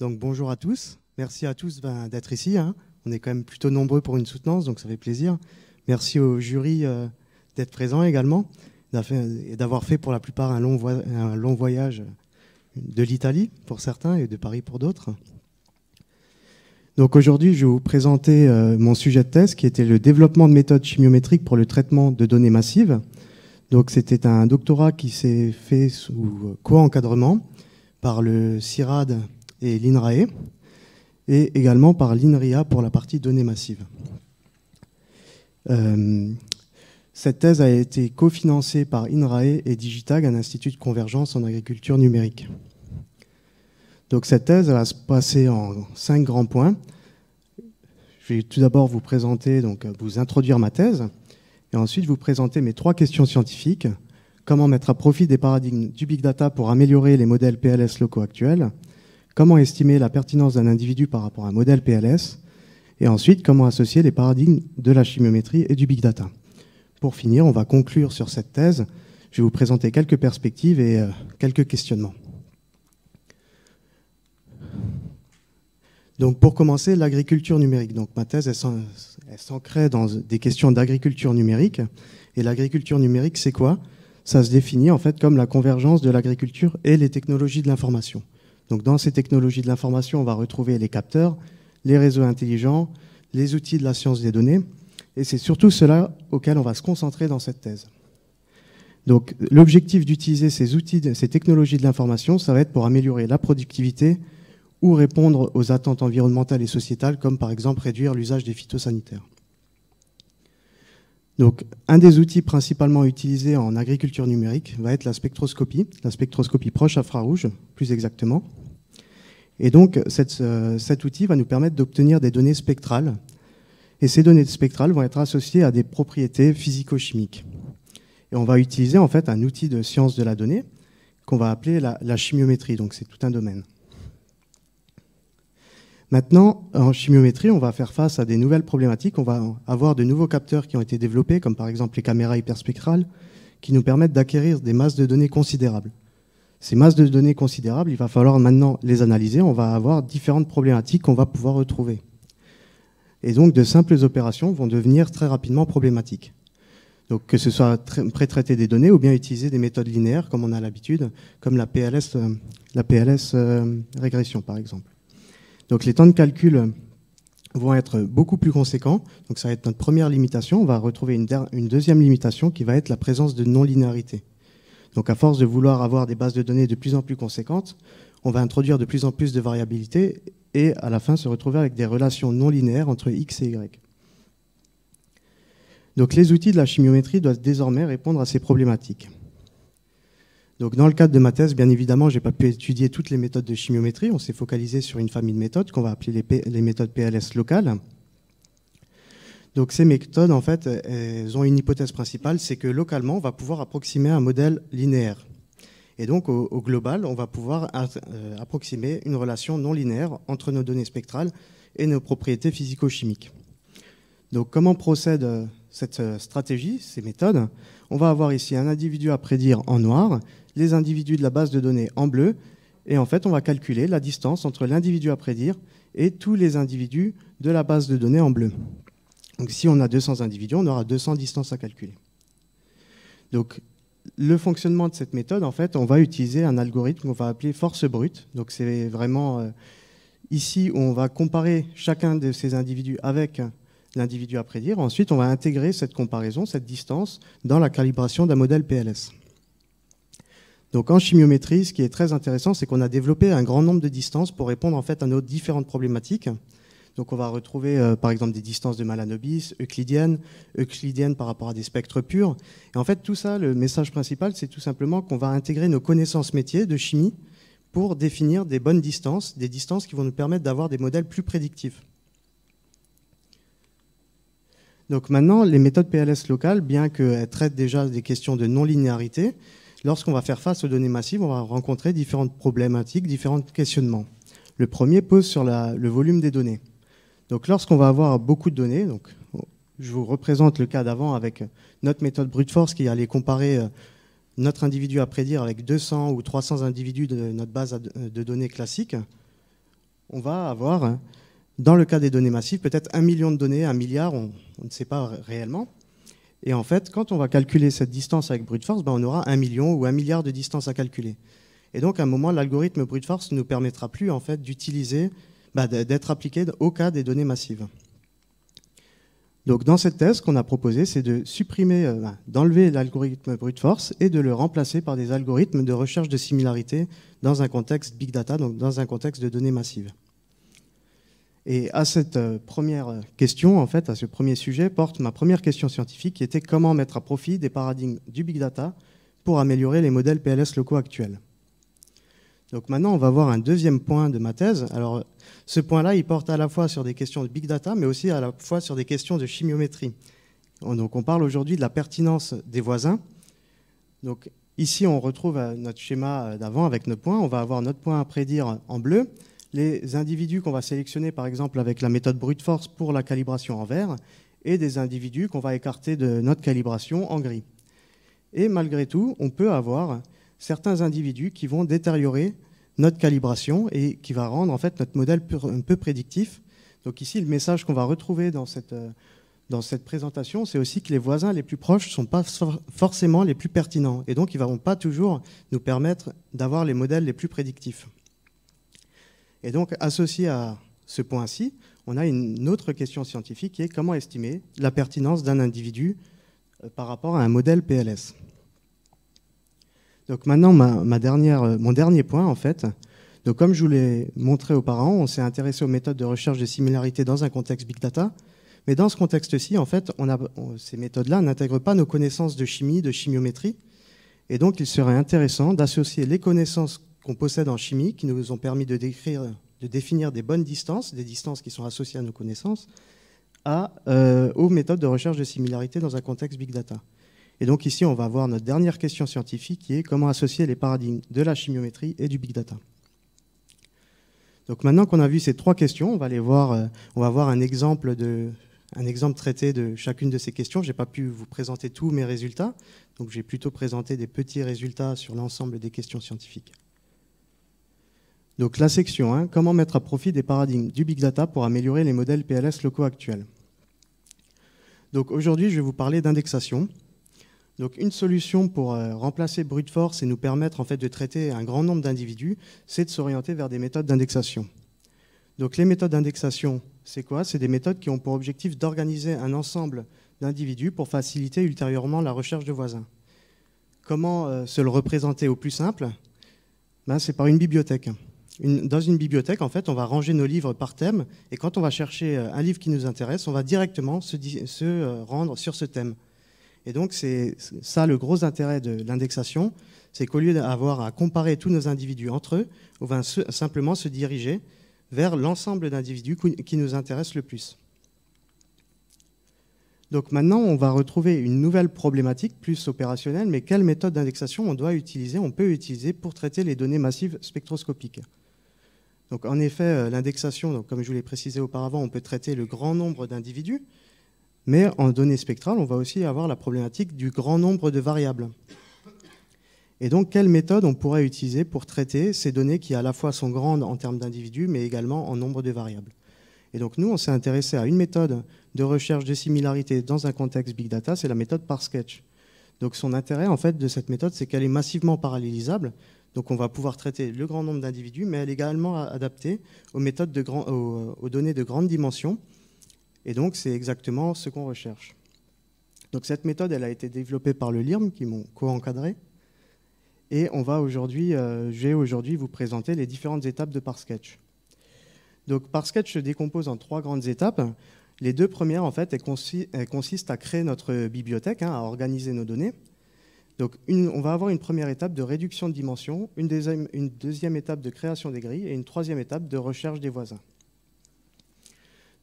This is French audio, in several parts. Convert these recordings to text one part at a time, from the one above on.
Donc bonjour à tous. Merci à tous ben, d'être ici. Hein. On est quand même plutôt nombreux pour une soutenance, donc ça fait plaisir. Merci au jury euh, d'être présent également et d'avoir fait pour la plupart un long, voyage de l'Italie pour certains et de Paris pour d'autres. Donc aujourd'hui, je vais vous présenter euh, mon sujet de thèse qui était le développement de méthodes chimiométriques pour le traitement de données massives. Donc c'était un doctorat qui s'est fait sous euh, co-encadrement par le CIRAD et l'INRAE, et également par l'INRIA pour la partie données massives. Euh, cette thèse a été cofinancée par INRAE et Digitag, un institut de convergence en agriculture numérique. Donc cette thèse va se passer en cinq grands points. Je vais tout d'abord vous présenter, donc vous introduire ma thèse, et ensuite vous présenter mes trois questions scientifiques. Comment mettre à profit des paradigmes du big data pour améliorer les modèles PLS locaux actuels comment estimer la pertinence d'un individu par rapport à un modèle PLS, et ensuite comment associer les paradigmes de la chimiométrie et du big data. Pour finir, on va conclure sur cette thèse. Je vais vous présenter quelques perspectives et euh, quelques questionnements. Donc pour commencer, l'agriculture numérique. Donc ma thèse, s'ancrait dans des questions d'agriculture numérique. Et l'agriculture numérique, c'est quoi Ça se définit en fait comme la convergence de l'agriculture et les technologies de l'information dans ces technologies de l'information, on va retrouver les capteurs, les réseaux intelligents, les outils de la science des données, et c'est surtout cela auquel on va se concentrer dans cette thèse. Donc l'objectif d'utiliser ces outils, ces technologies de l'information, ça va être pour améliorer la productivité ou répondre aux attentes environnementales et sociétales, comme par exemple réduire l'usage des phytosanitaires. Donc, un des outils principalement utilisés en agriculture numérique va être la spectroscopie, la spectroscopie proche infrarouge, plus exactement. Et donc euh, cet outil va nous permettre d'obtenir des données spectrales. Et ces données spectrales vont être associées à des propriétés physico-chimiques. Et on va utiliser en fait un outil de science de la donnée qu'on va appeler la chimiométrie. Donc c'est tout un domaine. Maintenant, en chimiométrie, on va faire face à des nouvelles problématiques. On va avoir de nouveaux capteurs qui ont été développés, comme par exemple les caméras hyperspectrales, qui nous permettent d'acquérir des masses de données considérables. Ces masses de données considérables, il va falloir maintenant les analyser. On va avoir différentes problématiques qu'on va pouvoir retrouver. Et donc, de simples opérations vont devenir très rapidement problématiques. Donc, que ce soit pré-traiter des données ou bien utiliser des méthodes linéaires, comme on a l'habitude, comme la PLS, euh, la PLS euh, régression, par exemple. Donc, les temps de calcul vont être beaucoup plus conséquents. Donc, ça va être notre première limitation. On va retrouver une deuxième limitation qui va être la présence de non-linéarité. Donc à force de vouloir avoir des bases de données de plus en plus conséquentes, on va introduire de plus en plus de variabilité et à la fin se retrouver avec des relations non linéaires entre x et y. Donc les outils de la chimiométrie doivent désormais répondre à ces problématiques. Donc dans le cadre de ma thèse, bien évidemment, je n'ai pas pu étudier toutes les méthodes de chimiométrie. On s'est focalisé sur une famille de méthodes qu'on va appeler les, les méthodes PLS locales. Donc ces méthodes, en fait, ont une hypothèse principale, c'est que localement, on va pouvoir approximer un modèle linéaire. Et donc au, au global, on va pouvoir euh, approximer une relation non linéaire entre nos données spectrales et nos propriétés physico-chimiques. Donc comment procède euh, cette euh, stratégie, ces méthodes On va avoir ici un individu à prédire en noir, les individus de la base de données en bleu, et en fait on va calculer la distance entre l'individu à prédire et tous les individus de la base de données en bleu. Donc si on a 200 individus, on aura 200 distances à calculer. Donc le fonctionnement de cette méthode, en fait, on va utiliser un algorithme qu'on va appeler force brute. Donc c'est vraiment euh, ici où on va comparer chacun de ces individus avec l'individu à prédire. Ensuite, on va intégrer cette comparaison, cette distance, dans la calibration d'un modèle PLS. Donc en chimiométrie, ce qui est très intéressant, c'est qu'on a développé un grand nombre de distances pour répondre en fait à nos différentes problématiques. Donc on va retrouver euh, par exemple des distances de Malanobis, euclidiennes, euclidiennes par rapport à des spectres purs. Et en fait tout ça, le message principal, c'est tout simplement qu'on va intégrer nos connaissances métiers de chimie pour définir des bonnes distances, des distances qui vont nous permettre d'avoir des modèles plus prédictifs. Donc maintenant, les méthodes PLS locales, bien qu'elles traitent déjà des questions de non-linéarité, lorsqu'on va faire face aux données massives, on va rencontrer différentes problématiques, différents questionnements. Le premier pose sur le volume des données. Donc lorsqu'on va avoir beaucoup de données, donc je vous représente le cas d'avant avec notre méthode brute force qui allait comparer euh, notre individu à prédire avec 200 ou 300 individus de notre base euh, de données classique, on va avoir, hein, dans le cas des données massives, peut-être un million de données, un milliard, on, ne sait pas réellement. Et en fait, quand on va calculer cette distance avec brute force, ben, on aura un million ou un milliard de distances à calculer. Et donc, à un moment, l'algorithme brute force ne nous permettra plus en fait d'utiliser bah, d'être appliquée au cas des données massives. Donc dans cette thèse, ce qu'on a proposé, c'est de supprimer, euh, bah, d'enlever l'algorithme brute force et de le remplacer par des algorithmes de recherche de similarité dans un contexte big data, donc dans un contexte de données massives. Et à cette euh, première euh, question, en fait, à ce premier sujet, porte ma première question scientifique qui était comment mettre à profit des paradigmes du big data pour améliorer les modèles PLS locaux actuels. Donc maintenant, on va voir un deuxième point de ma thèse. Alors, ce point-là, il porte à la fois sur des questions de big data, mais aussi à la fois sur des questions de chimiométrie. Donc, on parle aujourd'hui de la pertinence des voisins. Donc, ici, on retrouve euh, notre schéma euh, d'avant avec nos points. On va avoir notre point à prédire en bleu, les individus qu'on va sélectionner, par exemple, avec la méthode brute force pour la calibration en vert, et des individus qu'on va écarter de notre calibration en gris. Et malgré tout, on peut avoir certains individus qui vont détériorer notre calibration et qui va rendre en fait notre modèle un peu prédictif. Donc ici, le message qu'on va retrouver dans cette, euh, dans cette présentation, c'est aussi que les voisins les plus proches ne sont pas forcément les plus pertinents et donc ils ne vont pas toujours nous permettre d'avoir les modèles les plus prédictifs. Et donc associé à ce point-ci, on a une autre question scientifique qui est comment estimer la pertinence d'un individu euh, par rapport à un modèle PLS. Donc maintenant, ma, dernière, euh, mon dernier point, en fait, donc comme je vous l'ai montré auparavant, on s'est intéressé aux méthodes de recherche de similarité dans un contexte big data. Mais dans ce contexte-ci, en fait, ces méthodes-là n'intègrent pas nos connaissances de chimie, de chimiométrie. Et donc, il serait intéressant d'associer les connaissances qu'on possède en chimie, qui nous ont permis de, décrire, de définir des bonnes distances, des distances qui sont associées à nos connaissances, euh, aux méthodes de recherche de similarité dans un contexte big data. Et donc ici, on va voir notre dernière question scientifique qui est comment associer les paradigmes de la chimiométrie et du big data. Donc maintenant qu'on a vu ces trois questions, on va voir, euh, on va voir un exemple de un exemple traité de chacune de ces questions. Je n'ai pas pu vous présenter tous mes résultats, donc j'ai plutôt présenté des petits résultats sur l'ensemble des questions scientifiques. Donc la section 1, comment mettre à profit des paradigmes du big data pour améliorer les modèles PLS locaux actuels. Donc aujourd'hui, je vais vous parler d'indexation. Donc une solution pour euh, remplacer brute force et nous permettre en fait de traiter un grand nombre d'individus, c'est de s'orienter vers des méthodes d'indexation. Donc les méthodes d'indexation, c'est quoi C'est des méthodes qui ont pour objectif d'organiser un ensemble d'individus pour faciliter ultérieurement la recherche de voisins. Comment euh, se le représenter au plus simple ben, C'est par une bibliothèque. dans une bibliothèque, en fait, on va ranger nos livres par thème, et quand on va chercher euh, un livre qui nous intéresse, on va directement se rendre sur ce thème. Et donc, c'est ça le gros intérêt de l'indexation, c'est qu'au lieu d'avoir à comparer tous nos individus entre eux, on va simplement se diriger vers l'ensemble d'individus qui nous intéressent le plus. Donc maintenant, on va retrouver une nouvelle problématique plus opérationnelle, mais quelle méthode d'indexation on doit utiliser, on peut utiliser pour traiter les données massives spectroscopiques donc, en effet, euh, l'indexation, comme je vous l'ai précisé auparavant, on peut traiter le grand nombre d'individus, mais en données spectrales, on va aussi avoir la problématique du grand nombre de variables. Et donc, quelle méthode on pourrait utiliser pour traiter ces données qui à la fois sont grandes en termes d'individus, mais également en nombre de variables Et donc, nous, on s'est intéressé à une méthode de recherche de similarité dans un contexte big data, c'est la méthode par sketch. Donc, son intérêt, en fait, de cette méthode, c'est qu'elle est massivement parallélisable. Donc, on va pouvoir traiter le grand nombre d'individus, mais elle est également adaptée aux aux données de grande dimension et donc, c'est exactement ce qu'on recherche. Donc, cette méthode, elle a été développée par le LIRM, qui m'ont co-encadré. Et on va aujourd'hui, euh, je vais aujourd'hui vous présenter les différentes étapes de Parsketch. Donc, Parsketch se décompose en trois grandes étapes. Les deux premières, en fait, elles, consistent à créer notre bibliothèque, hein, à organiser nos données. Donc, on va avoir une première étape de réduction de dimension, une deuxième étape de création des grilles et une troisième étape de recherche des voisins.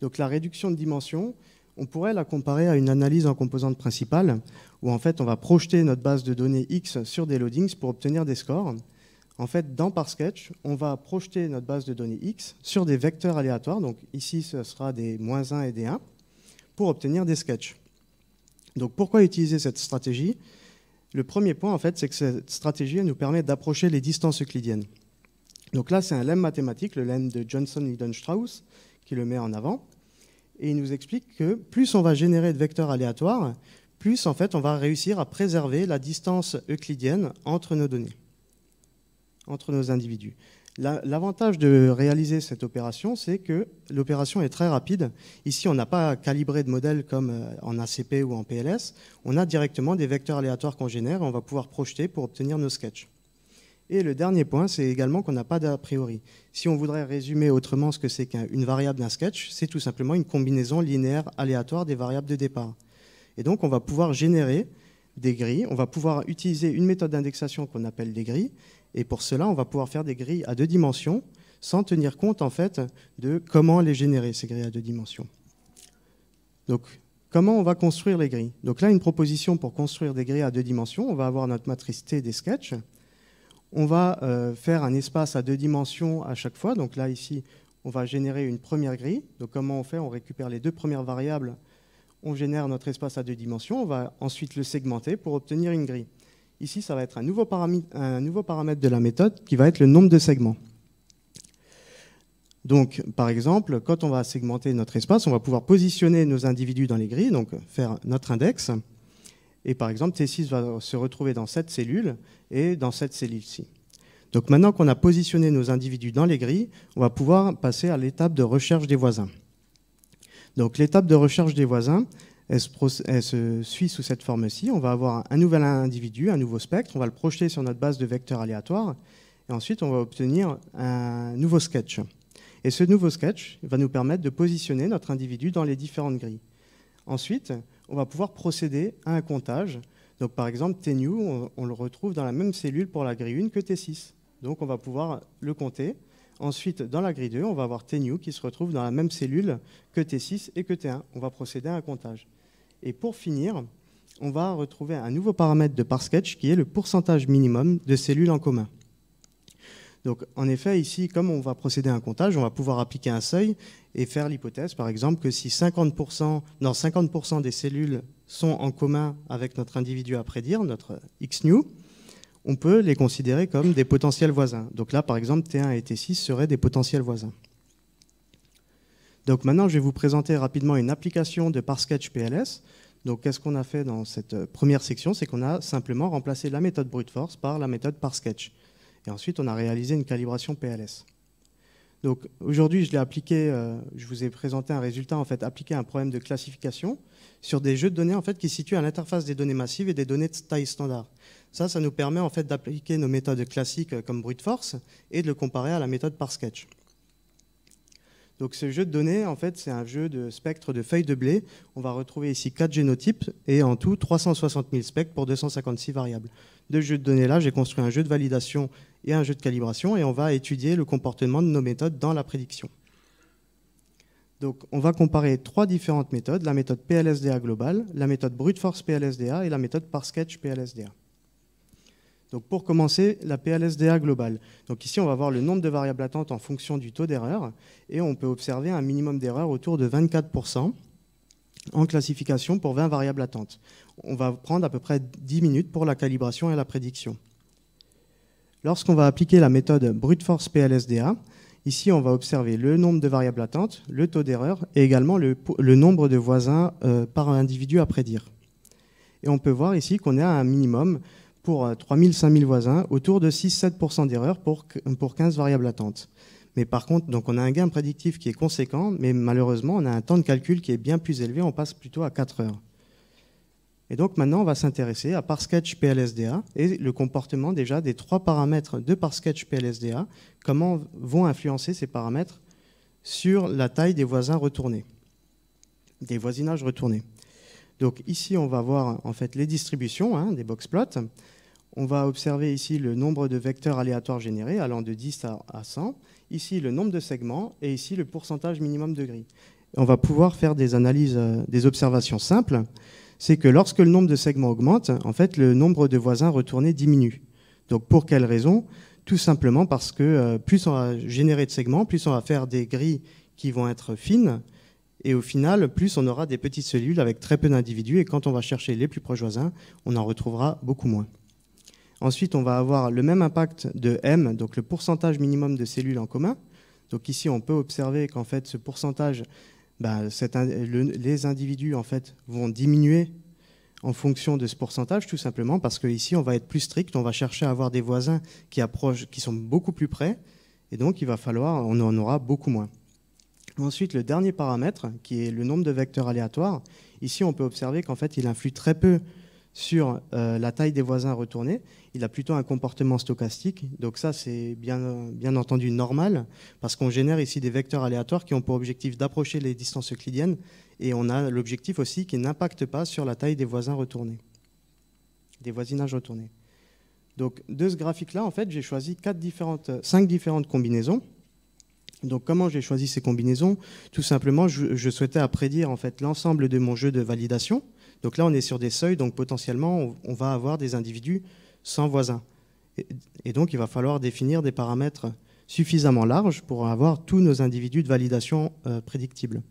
Donc la réduction de dimension, on pourrait la comparer à une analyse en composantes principales, où en fait on va projeter notre base de données X sur des loadings pour obtenir des scores. En fait, dans ParSketch, on va projeter notre base de données X sur des vecteurs aléatoires, donc ici ce sera des moins 1 et des 1, pour obtenir des sketchs. Donc pourquoi utiliser cette stratégie Le premier point, en fait, c'est que cette stratégie nous permet d'approcher les distances euclidiennes. Donc là, c'est un lemme mathématique, le lemme de johnson strauss qui le met en avant. Et il nous explique que plus on va générer de vecteurs aléatoires, plus en fait on va réussir à préserver la distance euclidienne entre nos données, entre nos individus. L'avantage de réaliser cette opération, c'est que l'opération est très rapide. Ici, on n'a pas calibré de modèle comme euh, en ACP ou en PLS. On a directement des vecteurs aléatoires qu'on génère et on va pouvoir projeter pour obtenir nos sketchs. Et le dernier point, c'est également qu'on n'a pas d'a priori. Si on voudrait résumer autrement ce que c'est qu'une variable d'un sketch, c'est tout simplement une combinaison linéaire aléatoire des variables de départ. Et donc, on va pouvoir générer des grilles, on va pouvoir utiliser une méthode d'indexation qu'on appelle des grilles, et pour cela, on va pouvoir faire des grilles à deux dimensions sans tenir compte en fait de comment les générer, ces grilles à deux dimensions. Donc, comment on va construire les grilles Donc là, une proposition pour construire des grilles à deux dimensions, on va avoir notre matrice T des sketchs, on va euh, faire un espace à deux dimensions à chaque fois. Donc là, ici, on va générer une première grille. Donc comment on fait On récupère les deux premières variables, on génère notre espace à deux dimensions, on va ensuite le segmenter pour obtenir une grille. Ici, ça va être un nouveau, un nouveau paramètre de la méthode qui va être le nombre de segments. Donc, par exemple, quand on va segmenter notre espace, on va pouvoir positionner nos individus dans les grilles, donc faire notre index. Et par exemple, T6 va se retrouver dans cette cellule et dans cette cellule-ci. Donc maintenant qu'on a positionné nos individus dans les grilles, on va pouvoir passer à l'étape de recherche des voisins. Donc l'étape de recherche des voisins, elle se, suit sous cette forme-ci. On va avoir un nouvel individu, un nouveau spectre, on va le projeter sur notre base de vecteurs aléatoires, et ensuite on va obtenir un nouveau sketch. Et ce nouveau sketch va nous permettre de positionner notre individu dans les différentes grilles. Ensuite, on va pouvoir procéder à un comptage. Donc par exemple, t on, le retrouve dans la même cellule pour la grille 1 que T6. Donc on va pouvoir le compter. Ensuite, dans la grille 2, on va avoir t qui se retrouve dans la même cellule que T6 et que T1. On va procéder à un comptage. Et pour finir, on va retrouver un nouveau paramètre de parsketch qui est le pourcentage minimum de cellules en commun. Donc en effet, ici, comme on va procéder à un comptage, on va pouvoir appliquer un seuil et faire l'hypothèse, par exemple, que si 50%, dans 50% des cellules sont en commun avec notre individu à prédire, notre X-new, on peut les considérer comme des potentiels voisins. Donc là, par exemple, T1 et T6 seraient des potentiels voisins. Donc maintenant, je vais vous présenter rapidement une application de Parsketch PLS. Donc qu'est-ce qu'on a fait dans cette première section C'est qu'on a simplement remplacé la méthode brute force par la méthode Parsketch. Et ensuite, on a réalisé une calibration PLS. aujourd'hui, je l'ai appliqué, euh, je vous ai présenté un résultat, en fait, appliqué à un problème de classification sur des jeux de données en fait, qui se situent à l'interface des données massives et des données de taille standard. Ça, ça nous permet en fait, d'appliquer nos méthodes classiques euh, comme brute force et de le comparer à la méthode par sketch. Donc ce jeu de données, en fait, c'est un jeu de spectre de feuilles de blé. On va retrouver ici 4 génotypes et en tout 360 000 spectres pour 256 variables de jeux de données là, j'ai construit un jeu de validation et un jeu de calibration, et on va étudier le comportement de nos méthodes dans la prédiction. Donc, on va comparer trois différentes méthodes, la méthode PLSDA globale, la méthode brute force PLSDA et la méthode par sketch PLSDA. Donc, pour commencer, la PLSDA globale. Donc, ici, on va voir le nombre de variables attentes en fonction du taux d'erreur et on peut observer un minimum d'erreur autour de 24% en classification pour 20 variables attentes on va prendre à peu près 10 minutes pour la calibration et la prédiction. Lorsqu'on va appliquer la méthode brute force PLSDA, ici on va observer le nombre de variables attentes, le taux d'erreur et également le, nombre de voisins euh, par individu à prédire. Et on peut voir ici qu'on est à un minimum pour 3000-5000 euh, voisins, autour de 6-7% d'erreur pour, pour 15 variables attentes. Mais par contre, donc on a un gain prédictif qui est conséquent, mais malheureusement, on a un temps de calcul qui est bien plus élevé, on passe plutôt à 4 heures. Et donc maintenant, on va s'intéresser à ParSketch PLSDA et le comportement déjà des trois paramètres de ParSketch PLSDA, comment vont influencer ces paramètres sur la taille des voisins retournés, des voisinages retournés. Donc ici, on va voir en fait les distributions hein, des boxplots. On va observer ici le nombre de vecteurs aléatoires générés allant de 10 à 100, ici le nombre de segments et ici le pourcentage minimum de gris. On va pouvoir faire des analyses, euh, des observations simples c'est que lorsque le nombre de segments augmente, en fait, le nombre de voisins retournés diminue. Donc pour quelle raison Tout simplement parce que euh, plus on va générer de segments, plus on va faire des grilles qui vont être fines, et au final, plus on aura des petites cellules avec très peu d'individus, et quand on va chercher les plus proches voisins, on en retrouvera beaucoup moins. Ensuite, on va avoir le même impact de M, donc le pourcentage minimum de cellules en commun. Donc ici, on peut observer qu'en fait, ce pourcentage bah, les individus en fait vont diminuer en fonction de ce pourcentage, tout simplement parce qu'ici, on va être plus strict, on va chercher à avoir des voisins qui approchent, qui sont beaucoup plus près, et donc il va falloir, on en aura beaucoup moins. Ensuite, le dernier paramètre, qui est le nombre de vecteurs aléatoires, ici, on peut observer qu'en fait, il influe très peu sur euh, la taille des voisins retournés, il a plutôt un comportement stochastique. Donc ça, c'est bien, bien entendu normal, parce qu'on génère ici des vecteurs aléatoires qui ont pour objectif d'approcher les distances euclidiennes, et on a l'objectif aussi qui n'impacte pas sur la taille des voisins retournés, des voisinages retournés. Donc de ce graphique-là, en fait, j'ai choisi quatre différentes, cinq différentes combinaisons. Donc comment j'ai choisi ces combinaisons Tout simplement, je, souhaitais prédire en fait l'ensemble de mon jeu de validation donc là, on est sur des seuils, donc potentiellement, on va avoir des individus sans voisins. Et donc, il va falloir définir des paramètres suffisamment larges pour avoir tous nos individus de validation euh, prédictibles.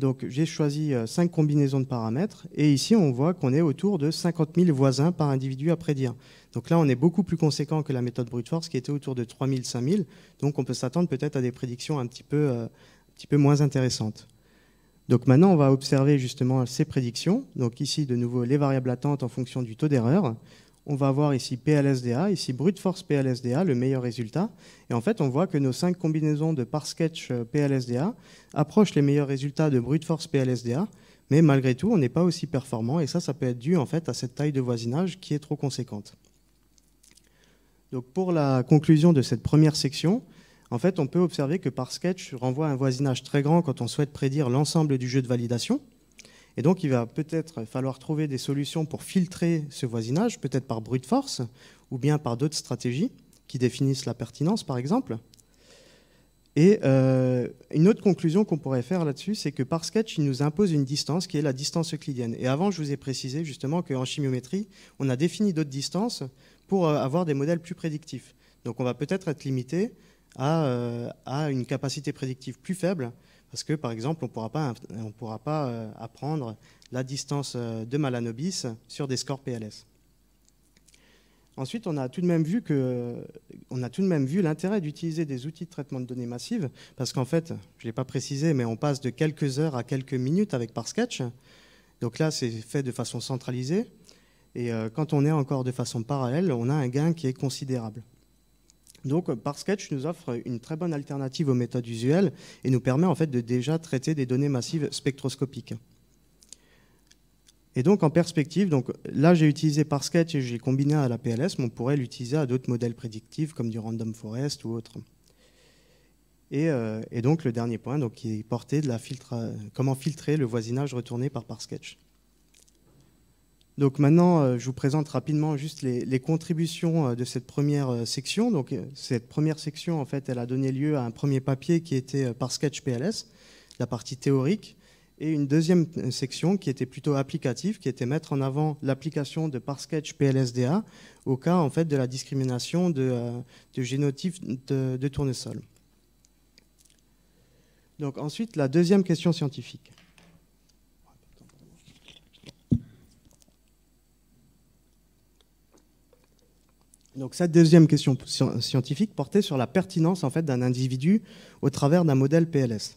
Donc, j'ai choisi euh, cinq combinaisons de paramètres, et ici, on voit qu'on est autour de 50 000 voisins par individu à prédire. Donc là, on est beaucoup plus conséquent que la méthode brute force, qui était autour de 3 000, 5 000. Donc, on peut s'attendre peut-être à des prédictions un petit peu, euh, un petit peu moins intéressantes. Donc maintenant, on va observer justement ces prédictions. Donc ici, de nouveau, les variables attentes en fonction du taux d'erreur. On va voir ici PLSDA, ici brute force PLSDA, le meilleur résultat. Et en fait, on voit que nos cinq combinaisons de par sketch euh, PLSDA approchent les meilleurs résultats de brute force PLSDA. Mais malgré tout, on n'est pas aussi performant. Et ça, ça peut être dû en fait à cette taille de voisinage qui est trop conséquente. Donc pour la conclusion de cette première section, en fait, on peut observer que par sketch renvoie un voisinage très grand quand on souhaite prédire l'ensemble du jeu de validation. Et donc, il va peut-être falloir trouver des solutions pour filtrer ce voisinage, peut-être par brute force ou bien par d'autres stratégies qui définissent la pertinence, par exemple. Et euh, une autre conclusion qu'on pourrait faire là-dessus, c'est que par sketch, il nous impose une distance qui est la distance euclidienne. Et avant, je vous ai précisé justement qu'en chimiométrie, on a défini d'autres distances pour euh, avoir des modèles plus prédictifs. Donc on va peut-être être limité à euh, une capacité prédictive plus faible, parce que par exemple, on ne pourra pas euh, apprendre la distance euh, de Malanobis sur des scores PLS. Ensuite, on a tout de même vu que, on a tout de même vu l'intérêt d'utiliser des outils de traitement de données massives, parce qu'en fait, je ne l'ai pas précisé, mais on passe de quelques heures à quelques minutes avec ParSketch. Donc là, c'est fait de façon centralisée. Et quand on est encore de façon parallèle, on a un gain qui est considérable. Donc, euh, par nous offre une très bonne alternative aux méthodes usuelles et nous permet en fait de déjà traiter des données massives spectroscopiques. Et donc en perspective, donc là j'ai utilisé ParSketch et j'ai combiné à la PLS, mais on pourrait l'utiliser à d'autres modèles prédictifs comme du random forest ou autre. Et, euh, donc le dernier point, donc, qui est porté de la filtre, comment filtrer le voisinage retourné par ParSketch. Donc maintenant, euh, je vous présente rapidement juste les, contributions euh, de cette première euh, section. Donc cette première section, en fait, elle a donné lieu à un premier papier qui était par Sketch PLS, la partie théorique, et une deuxième section qui était plutôt applicative, qui était mettre en avant l'application de Parsketch PLSDA au cas en fait de la discrimination de, de génotypes de, de tournesol. Donc ensuite, la deuxième question scientifique. Donc cette deuxième question scientifique portait sur la pertinence en fait d'un individu au travers d'un modèle PLS.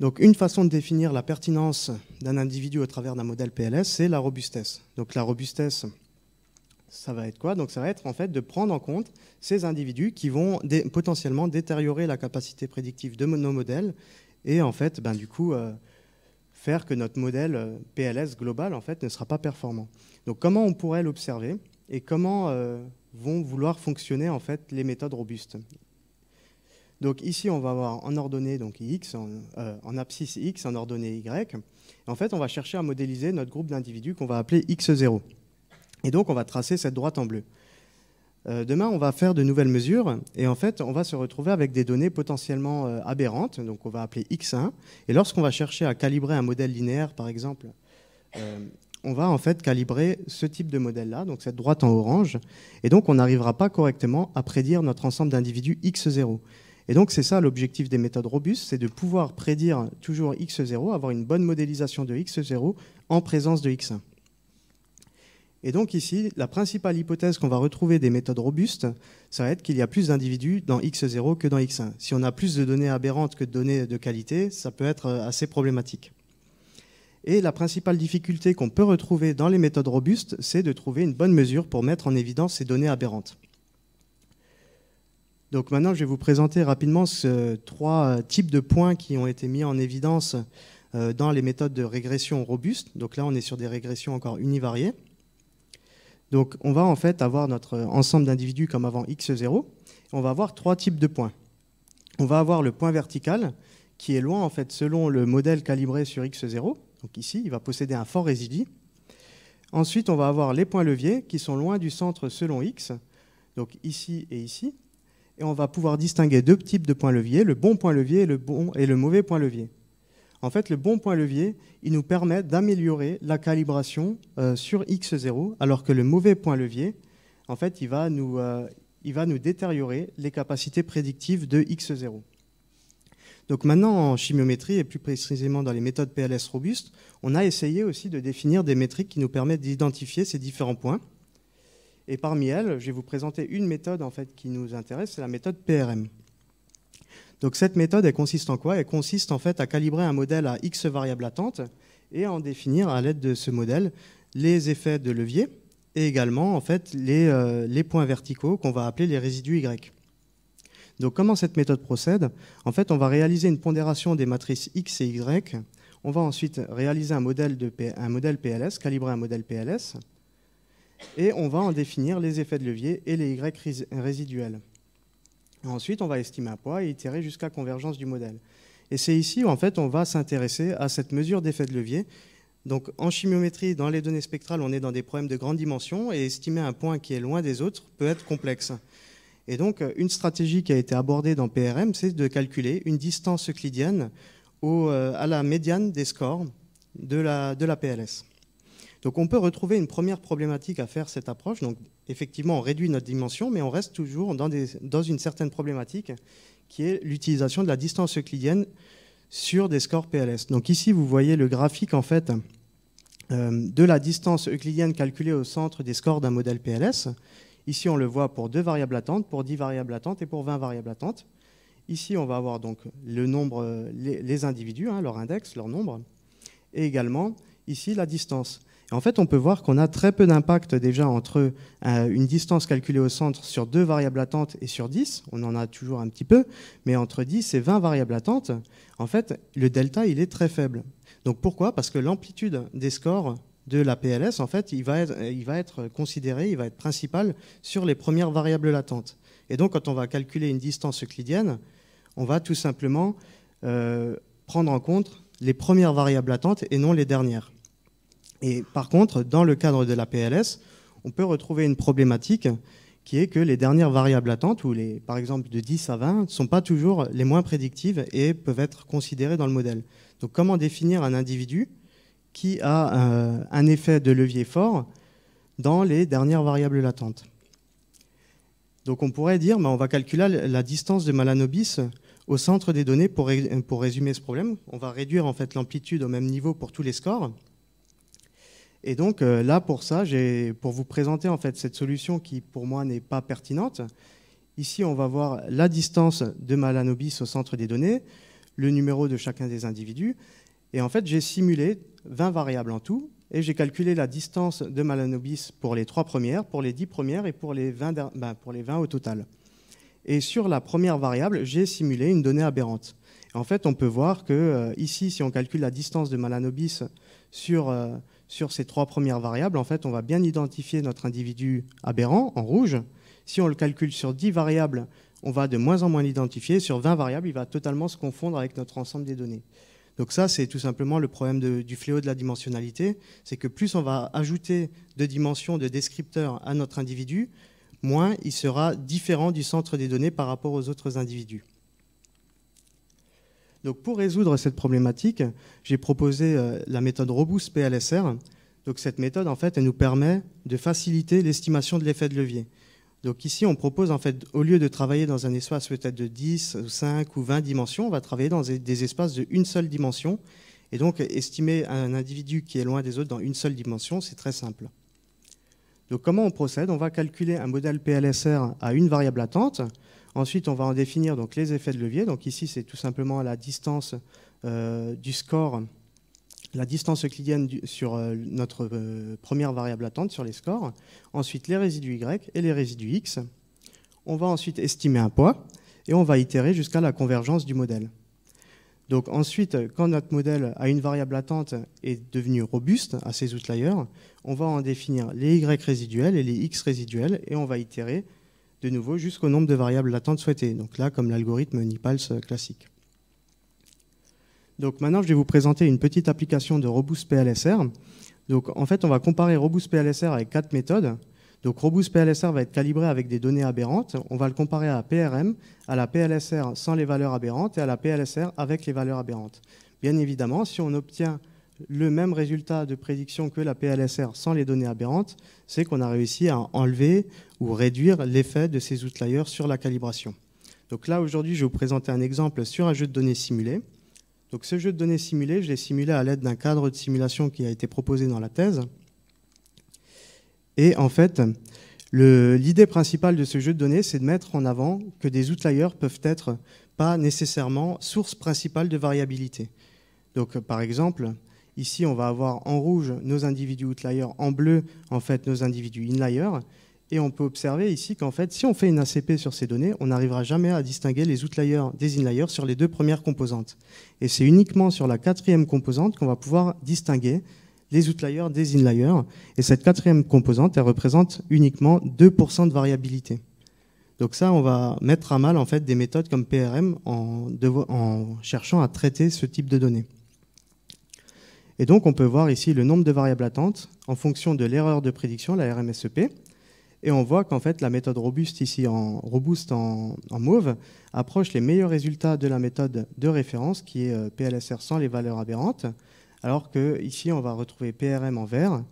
Donc une façon de définir la pertinence d'un individu au travers d'un modèle PLS, c'est la robustesse. Donc la robustesse, ça va être quoi Donc ça va être en fait de prendre en compte ces individus qui vont potentiellement détériorer la capacité prédictive de nos modèles et en fait, ben, du coup, euh, faire que notre modèle euh, PLS global en fait ne sera pas performant. Donc comment on pourrait l'observer et comment euh, vont vouloir fonctionner en fait les méthodes robustes. Donc ici, on va avoir en ordonnée donc x, en, euh, abscisse x, en ordonnée y. En fait, on va chercher à modéliser notre groupe d'individus qu'on va appeler x0. Et donc, on va tracer cette droite en bleu. Euh, demain, on va faire de nouvelles mesures et en fait, on va se retrouver avec des données potentiellement aberrantes, donc on va appeler x1. Et lorsqu'on va chercher à calibrer un modèle linéaire, par exemple, on va en fait calibrer ce type de modèle-là, donc cette droite en orange, et donc on n'arrivera pas correctement à prédire notre ensemble d'individus x0. Et donc c'est ça l'objectif des méthodes robustes, c'est de pouvoir prédire toujours x0, avoir une bonne modélisation de x0 en présence de x1. Et donc ici, la principale hypothèse qu'on va retrouver des méthodes robustes, ça va être qu'il y a plus d'individus dans x0 que dans x1. Si on a plus de données aberrantes que de données de qualité, ça peut être euh, assez problématique. Et la principale difficulté qu'on peut retrouver dans les méthodes robustes, c'est de trouver une bonne mesure pour mettre en évidence ces données aberrantes. Donc maintenant, je vais vous présenter rapidement ces trois euh, types de points qui ont été mis en évidence euh, dans les méthodes de régression robuste. Donc là, on est sur des régressions encore univariées. Donc on va en fait avoir notre ensemble d'individus comme avant x0. On va avoir trois types de points. On va avoir le point vertical qui est loin en fait selon le modèle calibré sur x0. Donc ici, il va posséder un fort résidu. Ensuite, on va avoir les points leviers qui sont loin du centre selon X, donc ici et ici. Et on va pouvoir distinguer deux types de points leviers, le bon point levier et le, bon et le mauvais point levier. En fait, le bon point levier, il nous permet d'améliorer la calibration euh, sur X0, alors que le mauvais point levier, en fait, il va nous, euh, il va nous détériorer les capacités prédictives de X0. Donc maintenant, en chimiométrie et plus précisément dans les méthodes PLS robustes, on a essayé aussi de définir des métriques qui nous permettent d'identifier ces différents points. Et parmi elles, je vais vous présenter une méthode en fait qui nous intéresse, c'est la méthode PRM. Donc cette méthode, consiste en quoi Elle consiste en fait à calibrer un modèle à x variables latentes et à en définir à l'aide de ce modèle les effets de levier et également en fait les, euh, les points verticaux qu'on va appeler les résidus y. Donc comment cette méthode procède En fait, on va réaliser une pondération des matrices X et Y. On va ensuite réaliser un modèle, PLS, calibrer un modèle PLS, et on va en définir les effets de levier et les Y résiduels. Ensuite, on va estimer un poids et itérer jusqu'à convergence du modèle. Et c'est ici où en fait, on va s'intéresser à cette mesure d'effet de levier. Donc, en chimiométrie, dans les données spectrales, on est dans des problèmes de grande dimension et estimer un point qui est loin des autres peut être complexe. Et donc, euh, une stratégie qui a été abordée dans PRM, c'est de calculer une distance euclidienne euh, à la médiane des scores de la, PLS. Donc on peut retrouver une première problématique à faire cette approche. Donc effectivement, on réduit notre dimension, mais on reste toujours dans, une certaine problématique qui est l'utilisation de la distance euclidienne sur des scores PLS. Donc ici, vous voyez le graphique en fait euh, de la distance euclidienne calculée au centre des scores d'un modèle PLS. Ici, on le voit pour deux variables attentes, pour dix variables attentes et pour vingt variables attentes. Ici, on va avoir donc le nombre, les, individus, hein, leur index, leur nombre, et également ici la distance. en fait, on peut voir qu'on a très peu d'impact déjà entre euh, une distance calculée au centre sur deux variables attentes et sur 10, on en a toujours un petit peu, mais entre 10 et 20 variables attentes, en fait, le delta, il est très faible. Donc pourquoi Parce que l'amplitude des scores de la PLS, en fait, il va, être, euh, il va être considéré, il va être principal sur les premières variables latentes. Et donc, quand on va calculer une distance euclidienne, on va tout simplement euh, prendre en compte les premières variables latentes et non les dernières. Et par contre, dans le cadre de la PLS, on peut retrouver une problématique qui est que les dernières variables latentes, ou les, par exemple de 10 à 20, ne sont pas toujours les moins prédictives et peuvent être considérées dans le modèle. Donc comment définir un individu qui a euh, un, effet de levier fort dans les dernières variables latentes. Donc on pourrait dire, mais ben, on va calculer la distance de Malanobis au centre des données pour, pour résumer ce problème. On va réduire en fait l'amplitude au même niveau pour tous les scores. Et donc euh, là, pour ça, pour vous présenter en fait cette solution qui pour moi n'est pas pertinente. Ici, on va voir la distance de Malanobis au centre des données, le numéro de chacun des individus. Et en fait, j'ai simulé 20 variables en tout, et j'ai calculé la distance de Malanobis pour les trois premières, pour les 10 premières et pour les 20, ben, pour les 20 au total. Et sur la première variable, j'ai simulé une donnée aberrante. en fait, on peut voir que euh, ici, si on calcule la distance de Malanobis sur, euh, sur ces trois premières variables, en fait, on va bien identifier notre individu aberrant en rouge. Si on le calcule sur 10 variables, on va de moins en moins l'identifier. Sur 20 variables, il va totalement se confondre avec notre ensemble des données. Donc ça, c'est tout simplement le problème du fléau de la dimensionnalité, c'est que plus on va ajouter de dimensions, de descripteurs à notre individu, moins il sera différent du centre des données par rapport aux autres individus. Donc pour résoudre cette problématique, j'ai proposé euh, la méthode Robust PLSR. Donc cette méthode, en fait, elle nous permet de faciliter l'estimation de l'effet de levier. Donc ici, on propose, en fait, au lieu de travailler dans un espace peut-être de 10, 5 ou 20 dimensions, on va travailler dans des espaces de une seule dimension. Et donc, estimer un individu qui est loin des autres dans une seule dimension, c'est très simple. Donc comment on procède On va calculer un modèle PLSR à une variable attente. Ensuite, on va en définir donc, les effets de levier. Donc ici, c'est tout simplement la distance euh, du score la distance euclidienne sur euh, notre euh, première variable attente, sur les scores, ensuite les résidus Y et les résidus X. On va ensuite estimer un poids et on va itérer jusqu'à la convergence du modèle. Donc ensuite, quand notre modèle a une variable attente est devenu robuste à ses outliers, on va en définir les Y résiduels et les X résiduels et on va itérer de nouveau jusqu'au nombre de variables latentes souhaitées. Donc là, comme l'algorithme Nipals euh, classique. Donc maintenant, je vais vous présenter une petite application de Robust PLSR. Donc en fait, on va comparer Robust PLSR avec quatre méthodes. Donc Robust PLSR va être calibré avec des données aberrantes. On va le comparer à la PRM, à la PLSR sans les valeurs aberrantes et à la PLSR avec les valeurs aberrantes. Bien évidemment, si on obtient le même résultat de prédiction que la PLSR sans les données aberrantes, c'est qu'on a réussi à enlever ou réduire l'effet de ces outliers sur la calibration. Donc là, aujourd'hui, je vais vous présenter un exemple sur un jeu de données simulé. Donc ce jeu de données simulé, je l'ai simulé à l'aide d'un cadre de simulation qui a été proposé dans la thèse. Et en fait, l'idée principale de ce jeu de données, c'est de mettre en avant que des outliers peuvent être pas nécessairement source principale de variabilité. par exemple, ici on va avoir en rouge nos individus outliers, en bleu en fait nos individus inliers. Et on peut observer ici qu'en fait, si on fait une ACP sur ces données, on n'arrivera jamais à distinguer les outliers des inliers sur les deux premières composantes. Et c'est uniquement sur la quatrième composante qu'on va pouvoir distinguer les outliers des inliers. Et cette quatrième composante, elle représente uniquement 2% de variabilité. Donc ça, on va mettre à mal en fait des méthodes comme PRM en, en cherchant à traiter ce type de données. Et donc, on peut voir ici le nombre de variables attentes en fonction de l'erreur de prédiction, la RMSEP, et on voit qu'en fait, la méthode robuste ici en, robuste en, mauve approche les meilleurs résultats de la méthode de référence qui est euh, PLSR sans les valeurs aberrantes. Alors que ici, on va retrouver PRM en vert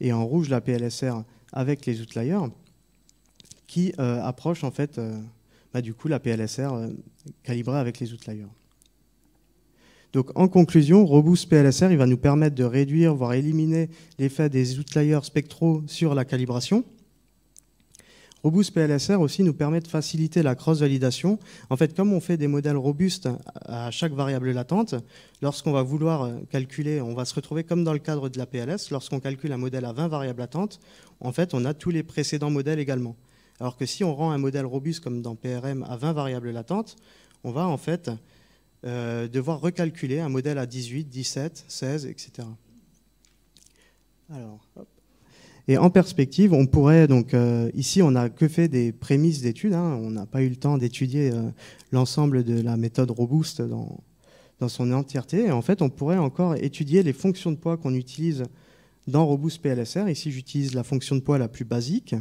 et en rouge la PLSR avec les outliers qui euh, approche en fait euh, bah, du coup la PLSR calibrée avec les outliers. Donc en conclusion, Robust PLSR, il va nous permettre de réduire, voire éliminer l'effet des outliers spectraux sur la calibration. Robust PLSR aussi nous permet de faciliter la cross-validation. En fait, comme on fait des modèles robustes à chaque variable latente, lorsqu'on va vouloir euh, calculer, on va se retrouver comme dans le cadre de la PLS, lorsqu'on calcule un modèle à 20 variables latentes, en fait, on a tous les précédents modèles également. Alors que si on rend un modèle robuste comme dans PRM à 20 variables latentes, on va en fait euh, devoir recalculer un modèle à 18, 17, 16, etc. Alors, hop. Et en perspective, on pourrait donc euh, ici, on n'a que fait des prémices d'études. Hein. on n'a pas eu le temps d'étudier euh, l'ensemble de la méthode robuste dans, dans son entièreté. Et en fait, on pourrait encore étudier les fonctions de poids qu'on utilise dans Robust PLSR. Ici, j'utilise la fonction de poids la plus basique,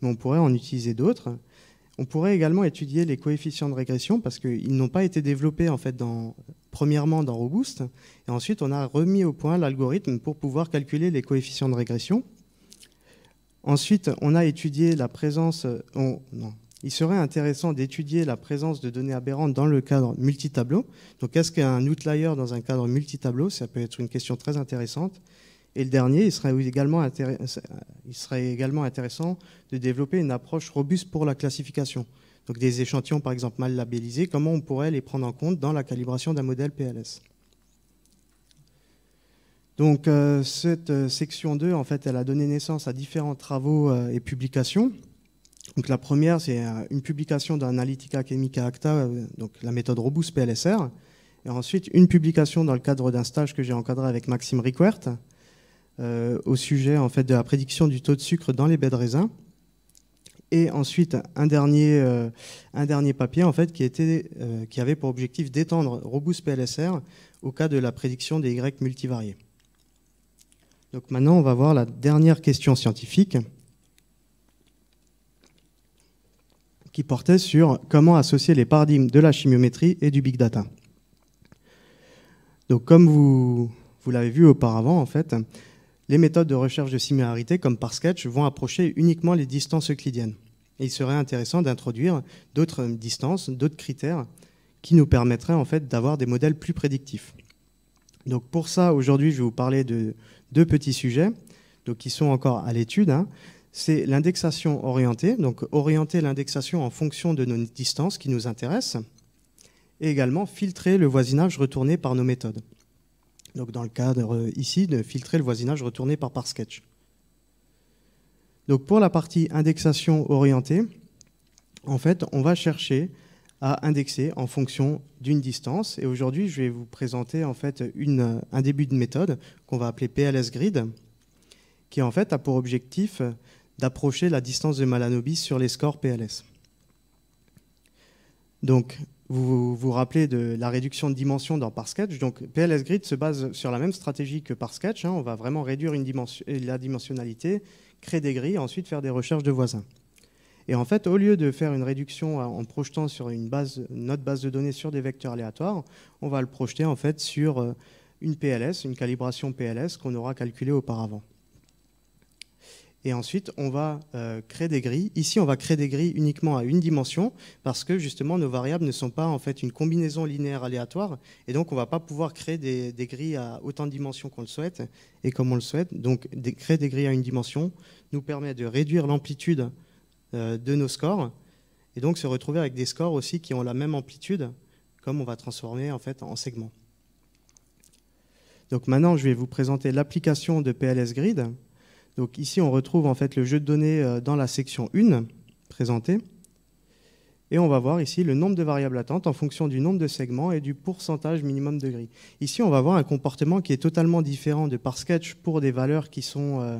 mais on pourrait en utiliser d'autres. On pourrait également étudier les coefficients de régression parce qu'ils n'ont pas été développés en fait dans, premièrement dans Robust, et ensuite on a remis au point l'algorithme pour pouvoir calculer les coefficients de régression. Ensuite, on a étudié la présence. Euh, non. Il serait intéressant d'étudier la présence de données aberrantes dans le cadre multitableau. Donc, est-ce qu'un outlier dans un cadre multitableau Ça peut être une question très intéressante. Et le dernier, il serait, également euh, il serait également intéressant de développer une approche robuste pour la classification. Donc, des échantillons, par exemple, mal labellisés, comment on pourrait les prendre en compte dans la calibration d'un modèle PLS donc euh, cette euh, section 2, en fait, elle a donné naissance à différents travaux euh, et publications. Donc la première, c'est une publication d'Analytica Chemica Acta, donc la méthode Robust PLSR. Et ensuite, une publication dans le cadre d'un stage que j'ai encadré avec Maxime Riquert au sujet en fait, de la prédiction du taux de sucre dans les baies de raisin. Et ensuite, un dernier, un dernier papier en fait, qui, était, qui avait pour objectif d'étendre Robust PLSR au cas de la prédiction des Y multivariés maintenant, on va voir la dernière question scientifique qui portait sur comment associer les paradigmes de la chimiométrie et du big data. Donc comme vous, l'avez vu auparavant, en fait, les méthodes de recherche de similarité, comme par sketch, vont approcher uniquement les distances euclidiennes. il serait intéressant d'introduire d'autres distances, d'autres critères qui nous permettraient en fait d'avoir des modèles plus prédictifs. Donc pour ça, aujourd'hui, je vais vous parler de, deux petits sujets donc, qui sont encore à l'étude. Hein. C'est l'indexation orientée, donc orienter l'indexation en fonction de nos distances qui nous intéressent, et également filtrer le voisinage retourné par nos méthodes. Donc dans le cadre euh, ici, de filtrer le voisinage retourné par par sketch. Donc pour la partie indexation orientée, en fait, on va chercher à indexer en fonction d'une distance. Et aujourd'hui, je vais vous présenter en fait une, un début de méthode qu'on va appeler PLS Grid, qui en fait a pour objectif d'approcher la distance de Malanobis sur les scores PLS. Donc, vous vous rappelez de la réduction de dimension dans Parsketch. Donc, PLS Grid se base sur la même stratégie que Parsketch. Hein. on va vraiment réduire une dimension, la dimensionnalité, créer des grilles, ensuite faire des recherches de voisins. Et en fait, au lieu de faire une réduction euh, en projetant sur une base, notre base de données sur des vecteurs aléatoires, on va le projeter en fait sur euh, une PLS, une calibration PLS qu'on aura calculée auparavant. Et ensuite, on va euh, créer des grilles. Ici, on va créer des grilles uniquement à une dimension parce que justement, nos variables ne sont pas en fait une combinaison linéaire aléatoire. Et donc, on ne va pas pouvoir créer des, grilles à autant de dimensions qu'on le souhaite et comme on le souhaite. Donc, créer des grilles à une dimension nous permet de réduire l'amplitude euh, de nos scores, et donc se retrouver avec des scores aussi qui ont la même amplitude, comme on va transformer en fait en segments. Donc maintenant, je vais vous présenter l'application de PLS Grid. Donc ici, on retrouve en fait le jeu de données euh, dans la section 1 présentée. Et on va voir ici le nombre de variables attentes en fonction du nombre de segments et du pourcentage minimum de gris. Ici, on va voir un comportement qui est totalement différent de par sketch pour des valeurs qui sont euh,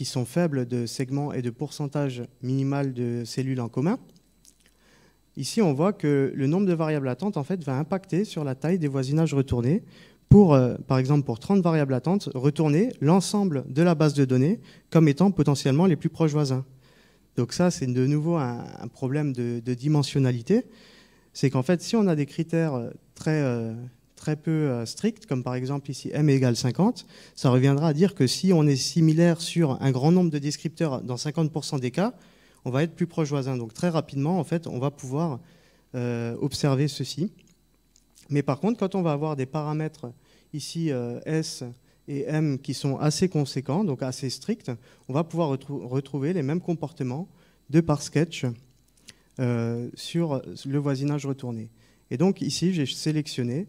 qui sont faibles de segments et de pourcentage minimal de cellules en commun, ici on voit que le nombre de variables attentes en fait, va impacter sur la taille des voisinages retournés. Pour, euh, par exemple, pour 30 variables attentes, retourner l'ensemble de la base de données comme étant potentiellement les plus proches voisins. Donc ça, c'est de nouveau un, problème de, dimensionnalité. C'est qu'en fait, si on a des critères euh, très euh, très peu euh, strictes, comme par exemple ici m égale 50, ça reviendra à dire que si on est similaire sur un grand nombre de descripteurs dans 50% des cas, on va être plus proche voisin. Donc très rapidement, en fait, on va pouvoir euh, observer ceci. Mais par contre, quand on va avoir des paramètres ici euh, S et M qui sont assez conséquents, donc assez stricts, on va pouvoir retrouver les mêmes comportements de par sketch sur le voisinage retourné. Et donc ici, j'ai sélectionné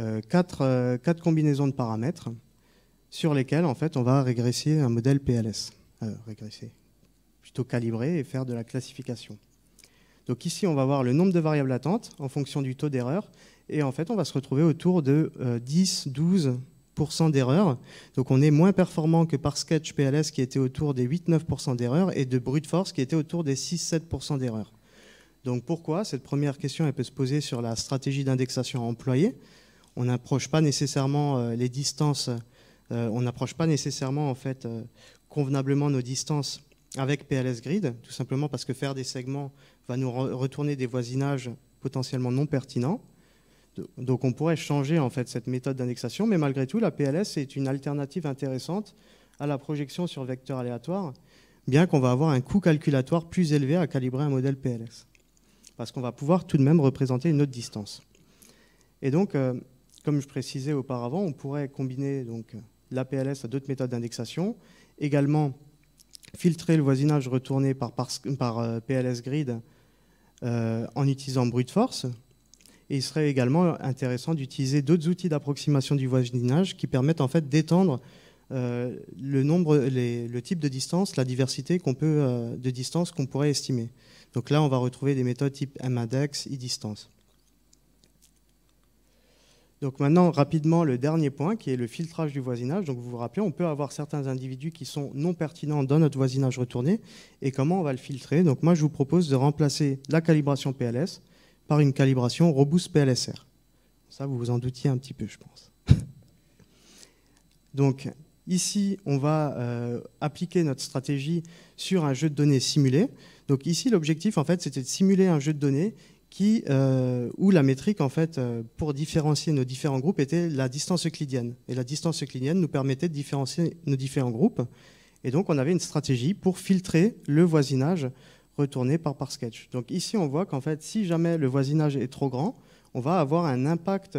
euh, euh, quatre, combinaisons de paramètres sur lesquelles en fait on va régresser un modèle PLS, euh, régresser, plutôt calibrer et faire de la classification. Donc ici on va voir le nombre de variables latentes en fonction du taux d'erreur et en fait on va se retrouver autour de 10-12% d'erreur. Donc on est moins performant que par sketch PLS qui était autour des 8-9% d'erreur et de brute force qui était autour des 6-7% d'erreur. Donc pourquoi Cette première question elle peut se poser sur la stratégie d'indexation employée on n'approche pas nécessairement euh, les distances, euh, on n'approche pas nécessairement en fait euh, convenablement nos distances avec PLS Grid, tout simplement parce que faire des segments va nous retourner des voisinages potentiellement non pertinents. Donc on pourrait changer en fait cette méthode d'indexation, mais malgré tout, la PLS est une alternative intéressante à la projection sur vecteur aléatoire, bien qu'on va avoir un coût calculatoire plus élevé à calibrer un modèle PLS, parce qu'on va pouvoir tout de même représenter une autre distance. Et donc, comme je précisais auparavant, on pourrait combiner donc PLS à d'autres méthodes d'indexation, également filtrer le voisinage retourné par, PLS euh, Grid euh, en utilisant brute force. Et il serait également intéressant d'utiliser d'autres outils d'approximation du voisinage qui permettent en fait d'étendre euh, le nombre, le type de distance, la diversité qu'on peut de distance qu'on pourrait estimer. Donc là, on va retrouver des méthodes type M-index, e-distance. Donc maintenant, rapidement, le dernier point qui est le filtrage du voisinage. Donc vous vous rappelez, on peut avoir certains individus qui sont non pertinents dans notre voisinage retourné. Et comment on va le filtrer Donc moi, je vous propose de remplacer la calibration PLS par une calibration robuste PLSR. Ça, vous vous en doutiez un petit peu, je pense. Donc ici, on va euh, appliquer notre stratégie sur un jeu de données simulé. Donc ici, l'objectif, en fait, c'était de simuler un jeu de données euh, où la métrique, en fait, euh, pour différencier nos différents groupes, était la distance euclidienne. Et la distance euclidienne nous permettait de différencier nos différents groupes. Et donc, on avait une stratégie pour filtrer le voisinage retourné par ParSketch. Donc ici, on voit qu'en fait, si jamais le voisinage est trop grand, on va avoir un impact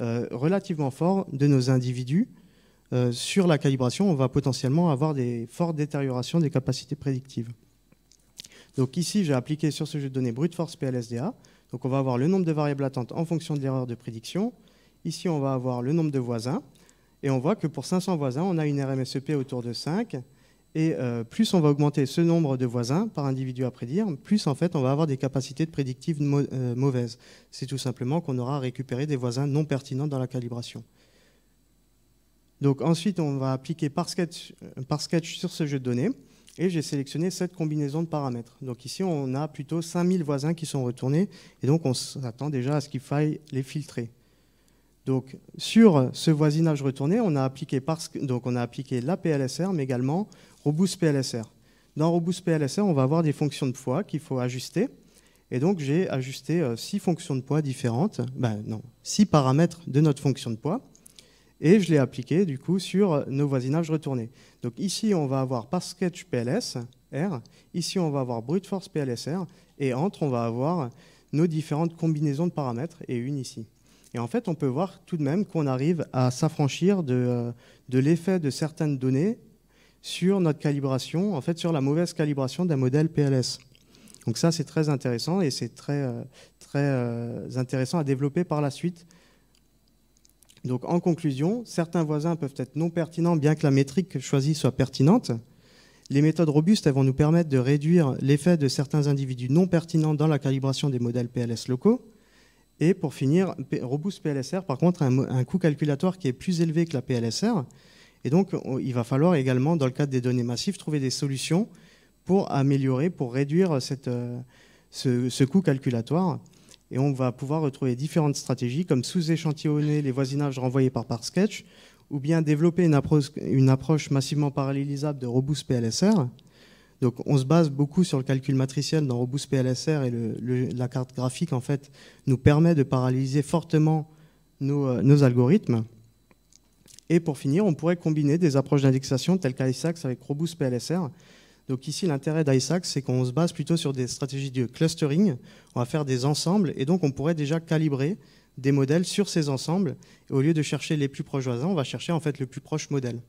euh, relativement fort de nos individus sur la calibration. On va potentiellement avoir des fortes détériorations des capacités prédictives. Donc ici, j'ai appliqué sur ce jeu de données brute force PLSDA. Donc on va avoir le nombre de variables attentes en fonction de l'erreur de prédiction. Ici, on va avoir le nombre de voisins. Et on voit que pour 500 voisins, on a une RMSEP autour de 5. Et euh, plus on va augmenter ce nombre de voisins par individu à prédire, plus en fait on va avoir des capacités de prédictive euh, mauvaises. C'est tout simplement qu'on aura récupéré des voisins non pertinents dans la calibration. Donc ensuite on va appliquer par euh, par sketch sur ce jeu de données et j'ai sélectionné cette combinaison de paramètres. Donc ici, on a plutôt 5000 voisins qui sont retournés, et donc on s'attend déjà à ce qu'il faille les filtrer. Donc sur ce voisinage retourné, on a appliqué, parce, donc on a appliqué la PLSR, mais également Robust PLSR. Dans Robust PLSR, on va avoir des fonctions de poids qu'il faut ajuster. Et donc j'ai ajusté euh, six fonctions de poids différentes, ben non, six paramètres de notre fonction de poids et je l'ai appliqué du coup sur nos voisinages retournés. Donc ici, on va avoir par sketch PLS R, ici on va avoir brute force PLSR, et entre, on va avoir nos différentes combinaisons de paramètres, et une ici. Et en fait, on peut voir tout de même qu'on arrive à s'affranchir de, de l'effet de certaines données sur notre calibration, en fait sur la mauvaise calibration d'un modèle PLS. Donc ça, c'est très intéressant et c'est très, euh, très euh, intéressant à développer par la suite donc en conclusion, certains voisins peuvent être non pertinents bien que la métrique choisie soit pertinente. Les méthodes robustes vont nous permettre de réduire l'effet de certains individus non pertinents dans la calibration des modèles PLS locaux. Et pour finir, Robust PLSR, par contre, a un, coût calculatoire qui est plus élevé que la PLSR. Et donc, il va falloir également, dans le cadre des données massives, trouver des solutions pour améliorer, pour réduire euh, ce coût calculatoire. Et on va pouvoir retrouver différentes stratégies comme sous-échantillonner les voisinages renvoyés par par sketch ou bien développer une approche, massivement parallélisable de Robust PLSR. Donc on se base beaucoup sur le calcul matriciel dans Robust PLSR et la carte graphique en fait nous permet de paralléliser fortement euh, nos, algorithmes. Et pour finir, on pourrait combiner des approches d'indexation telles qu'ISAX avec Robust PLSR donc ici, l'intérêt d'ISAC, c'est qu'on se base plutôt sur des stratégies de clustering. On va faire des ensembles et donc on pourrait déjà calibrer des modèles sur ces ensembles. Et au lieu de chercher les plus proches voisins, on va chercher en fait le plus proche modèle.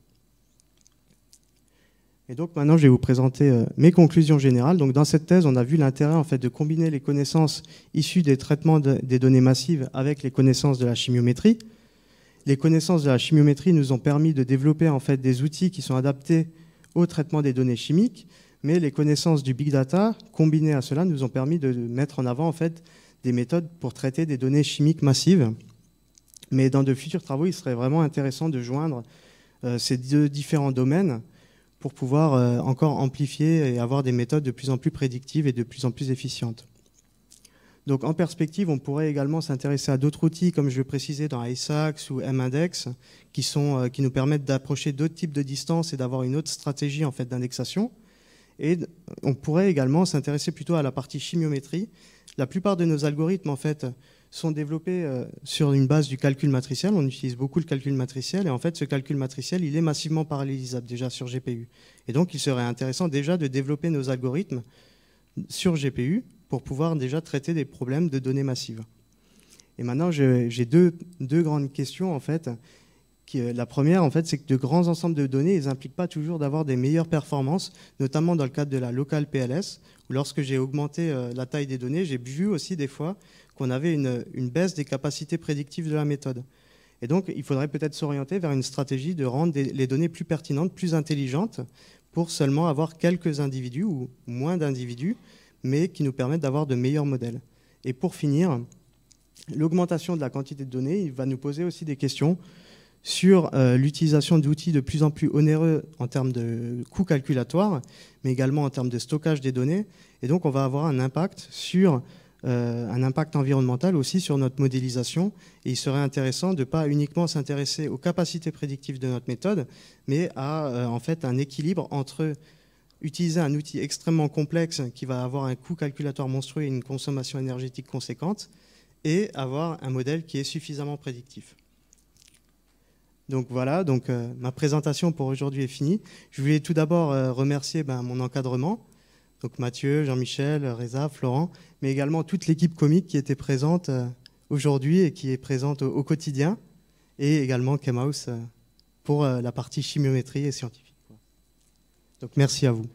Et donc maintenant, je vais vous présenter euh, mes conclusions générales. Donc dans cette thèse, on a vu l'intérêt en fait de combiner les connaissances issues des traitements des données massives avec les connaissances de la chimiométrie. Les connaissances de la chimiométrie nous ont permis de développer en fait des outils qui sont adaptés au traitement des données chimiques, mais les connaissances du big data combinées à cela nous ont permis de mettre en avant en fait des méthodes pour traiter des données chimiques massives. Mais dans de futurs travaux, il serait vraiment intéressant de joindre euh, ces deux différents domaines pour pouvoir euh, encore amplifier et avoir des méthodes de plus en plus prédictives et de plus en plus efficientes. Donc en perspective, on pourrait également s'intéresser à d'autres outils, comme je vais précisais dans ISAX ou M-Index, qui, sont, euh, qui nous permettent d'approcher d'autres types de distances et d'avoir une autre stratégie en fait, d'indexation. Et on pourrait également s'intéresser plutôt à la partie chimiométrie. La plupart de nos algorithmes en fait, sont développés euh, sur une base du calcul matriciel. On utilise beaucoup le calcul matriciel. Et en fait, ce calcul matriciel, il est massivement parallélisable déjà sur GPU. Et donc, il serait intéressant déjà de développer nos algorithmes sur GPU pour pouvoir déjà traiter des problèmes de données massives. Et maintenant, j'ai deux, grandes questions, en fait. Euh, la première, en fait, c'est que de grands ensembles de données, ils n'impliquent pas toujours d'avoir des meilleures performances, notamment dans le cadre de la locale PLS, où lorsque j'ai augmenté euh, la taille des données, j'ai vu aussi des fois qu'on avait une, baisse des capacités prédictives de la méthode. Et donc, il faudrait peut-être s'orienter vers une stratégie de rendre les données plus pertinentes, plus intelligentes, pour seulement avoir quelques individus ou moins d'individus mais qui nous permettent d'avoir de meilleurs modèles. Et pour finir, l'augmentation de la quantité de données, il va nous poser aussi des questions sur euh, l'utilisation d'outils de plus en plus onéreux en termes de coûts calculatoires, mais également en termes de stockage des données. Et donc, on va avoir un impact sur euh, un impact environnemental aussi sur notre modélisation. Et il serait intéressant de ne pas uniquement s'intéresser aux capacités prédictives de notre méthode, mais à euh, en fait un équilibre entre utiliser un outil extrêmement complexe qui va avoir un coût calculateur monstrueux et une consommation énergétique conséquente, et avoir un modèle qui est suffisamment prédictif. Donc voilà, donc, euh, ma présentation pour aujourd'hui est finie. Je voulais tout d'abord euh, remercier ben, mon encadrement, donc Mathieu, Jean-Michel, Reza, Florent, mais également toute l'équipe comique qui était présente euh, aujourd'hui et qui est présente au, quotidien, et également Kemaus pour la partie chimiométrie et scientifique. Donc merci à vous.